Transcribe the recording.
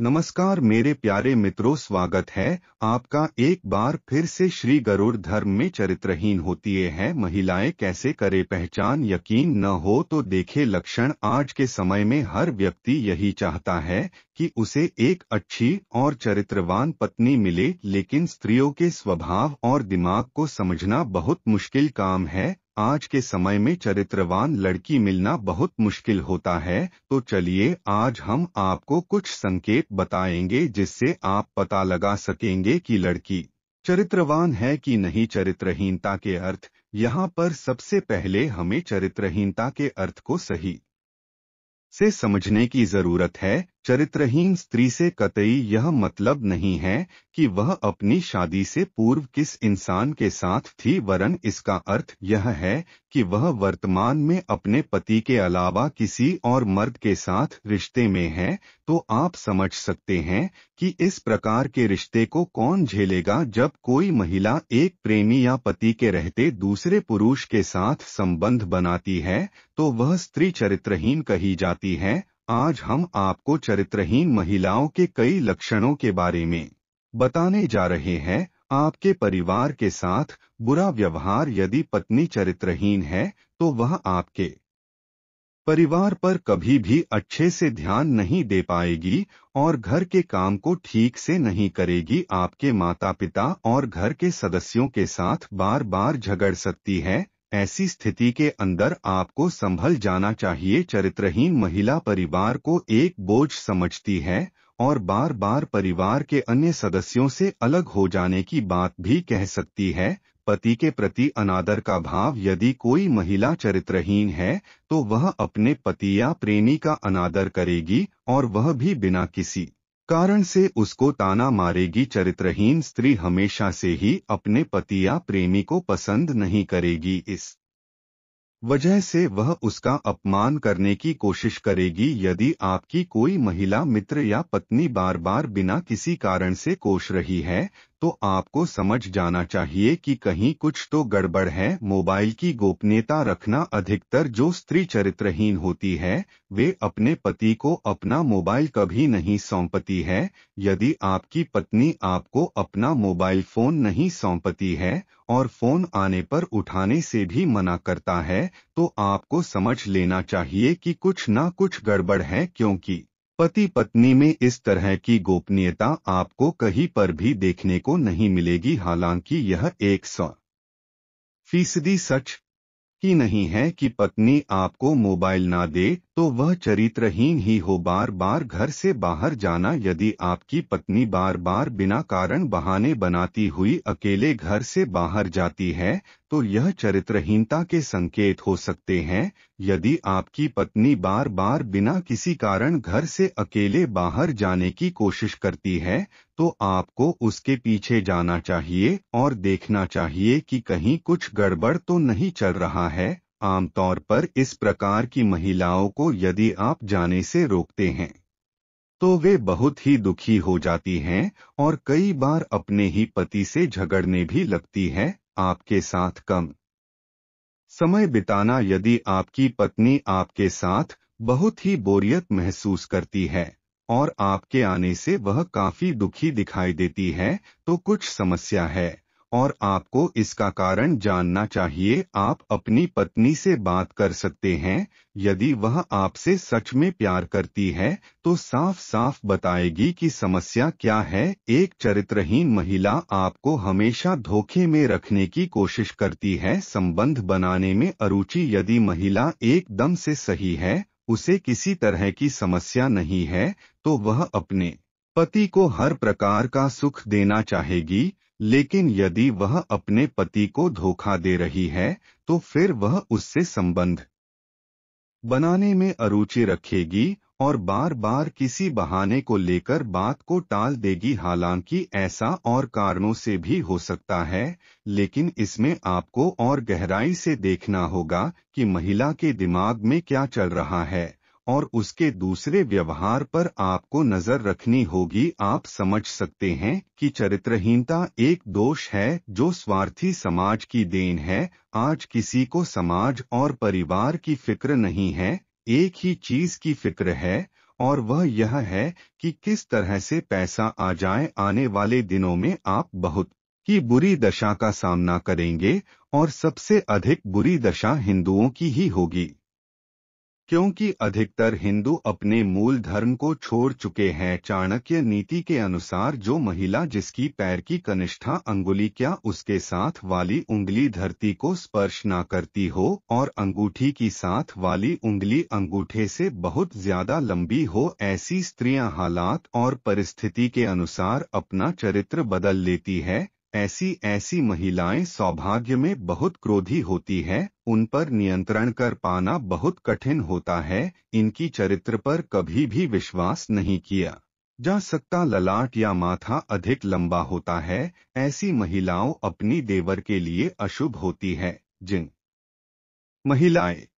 नमस्कार मेरे प्यारे मित्रों स्वागत है आपका एक बार फिर से श्री गरुड़ धर्म में चरित्रहीन होती है महिलाएं कैसे करे पहचान यकीन न हो तो देखे लक्षण आज के समय में हर व्यक्ति यही चाहता है कि उसे एक अच्छी और चरित्रवान पत्नी मिले लेकिन स्त्रियों के स्वभाव और दिमाग को समझना बहुत मुश्किल काम है आज के समय में चरित्रवान लड़की मिलना बहुत मुश्किल होता है तो चलिए आज हम आपको कुछ संकेत बताएंगे जिससे आप पता लगा सकेंगे कि लड़की चरित्रवान है कि नहीं चरित्रहीनता के अर्थ यहाँ पर सबसे पहले हमें चरित्रहीनता के अर्थ को सही से समझने की जरूरत है चरित्रहीन स्त्री से कतई यह मतलब नहीं है कि वह अपनी शादी से पूर्व किस इंसान के साथ थी वरन इसका अर्थ यह है कि वह वर्तमान में अपने पति के अलावा किसी और मर्द के साथ रिश्ते में है तो आप समझ सकते हैं कि इस प्रकार के रिश्ते को कौन झेलेगा जब कोई महिला एक प्रेमी या पति के रहते दूसरे पुरुष के साथ संबंध बनाती है तो वह स्त्री चरित्रहीन कही जाती है आज हम आपको चरित्रहीन महिलाओं के कई लक्षणों के बारे में बताने जा रहे हैं आपके परिवार के साथ बुरा व्यवहार यदि पत्नी चरित्रहीन है तो वह आपके परिवार पर कभी भी अच्छे से ध्यान नहीं दे पाएगी और घर के काम को ठीक से नहीं करेगी आपके माता पिता और घर के सदस्यों के साथ बार बार झगड़ सकती है ऐसी स्थिति के अंदर आपको संभल जाना चाहिए चरित्रहीन महिला परिवार को एक बोझ समझती है और बार बार परिवार के अन्य सदस्यों से अलग हो जाने की बात भी कह सकती है पति के प्रति अनादर का भाव यदि कोई महिला चरित्रहीन है तो वह अपने पति या प्रेमी का अनादर करेगी और वह भी बिना किसी कारण से उसको ताना मारेगी चरित्रहीन स्त्री हमेशा से ही अपने पति या प्रेमी को पसंद नहीं करेगी इस वजह से वह उसका अपमान करने की कोशिश करेगी यदि आपकी कोई महिला मित्र या पत्नी बार बार बिना किसी कारण से कोश रही है तो आपको समझ जाना चाहिए कि कहीं कुछ तो गड़बड़ है मोबाइल की गोपनीयता रखना अधिकतर जो स्त्री चरित्रहीन होती है वे अपने पति को अपना मोबाइल कभी नहीं सौंपती है यदि आपकी पत्नी आपको अपना मोबाइल फोन नहीं सौंपती है और फोन आने पर उठाने से भी मना करता है तो आपको समझ लेना चाहिए कि कुछ ना कुछ गड़बड़ है क्योंकि पति पत्नी में इस तरह की गोपनीयता आपको कहीं पर भी देखने को नहीं मिलेगी हालांकि यह एक सौ फीसदी सच ही नहीं है कि पत्नी आपको मोबाइल ना दे तो वह चरित्रहीन ही हो बार बार घर से बाहर जाना यदि आपकी पत्नी बार बार बिना कारण बहाने बनाती हुई अकेले घर से बाहर जाती है तो यह चरित्रहीनता के संकेत हो सकते हैं यदि आपकी पत्नी बार बार बिना किसी कारण घर से अकेले बाहर जाने की कोशिश करती है तो आपको उसके पीछे जाना चाहिए और देखना चाहिए कि कहीं कुछ गड़बड़ तो नहीं चल रहा है आमतौर पर इस प्रकार की महिलाओं को यदि आप जाने से रोकते हैं तो वे बहुत ही दुखी हो जाती हैं और कई बार अपने ही पति से झगड़ने भी लगती है आपके साथ कम समय बिताना यदि आपकी पत्नी आपके साथ बहुत ही बोरियत महसूस करती है और आपके आने से वह काफी दुखी दिखाई देती है तो कुछ समस्या है और आपको इसका कारण जानना चाहिए आप अपनी पत्नी से बात कर सकते हैं यदि वह आपसे सच में प्यार करती है तो साफ साफ बताएगी कि समस्या क्या है एक चरित्रहीन महिला आपको हमेशा धोखे में रखने की कोशिश करती है संबंध बनाने में अरुचि यदि महिला एकदम से सही है उसे किसी तरह की समस्या नहीं है तो वह अपने पति को हर प्रकार का सुख देना चाहेगी लेकिन यदि वह अपने पति को धोखा दे रही है तो फिर वह उससे संबंध बनाने में अरुचि रखेगी और बार बार किसी बहाने को लेकर बात को टाल देगी हालांकि ऐसा और कारणों से भी हो सकता है लेकिन इसमें आपको और गहराई से देखना होगा कि महिला के दिमाग में क्या चल रहा है और उसके दूसरे व्यवहार पर आपको नजर रखनी होगी आप समझ सकते हैं कि चरित्रहीनता एक दोष है जो स्वार्थी समाज की देन है आज किसी को समाज और परिवार की फिक्र नहीं है एक ही चीज की फिक्र है और वह यह है कि किस तरह से पैसा आ जाए आने वाले दिनों में आप बहुत की बुरी दशा का सामना करेंगे और सबसे अधिक बुरी दशा हिंदुओं की ही होगी क्योंकि अधिकतर हिंदू अपने मूल धर्म को छोड़ चुके हैं चाणक्य नीति के अनुसार जो महिला जिसकी पैर की कनिष्ठा अंगुली क्या उसके साथ वाली उंगली धरती को स्पर्श न करती हो और अंगूठी की साथ वाली उंगली अंगूठे से बहुत ज्यादा लंबी हो ऐसी स्त्रियां हालात और परिस्थिति के अनुसार अपना चरित्र बदल लेती है ऐसी ऐसी महिलाएं सौभाग्य में बहुत क्रोधी होती है उन पर नियंत्रण कर पाना बहुत कठिन होता है इनकी चरित्र पर कभी भी विश्वास नहीं किया जा सकता ललाट या माथा अधिक लंबा होता है ऐसी महिलाओं अपनी देवर के लिए अशुभ होती है जिन महिलाएं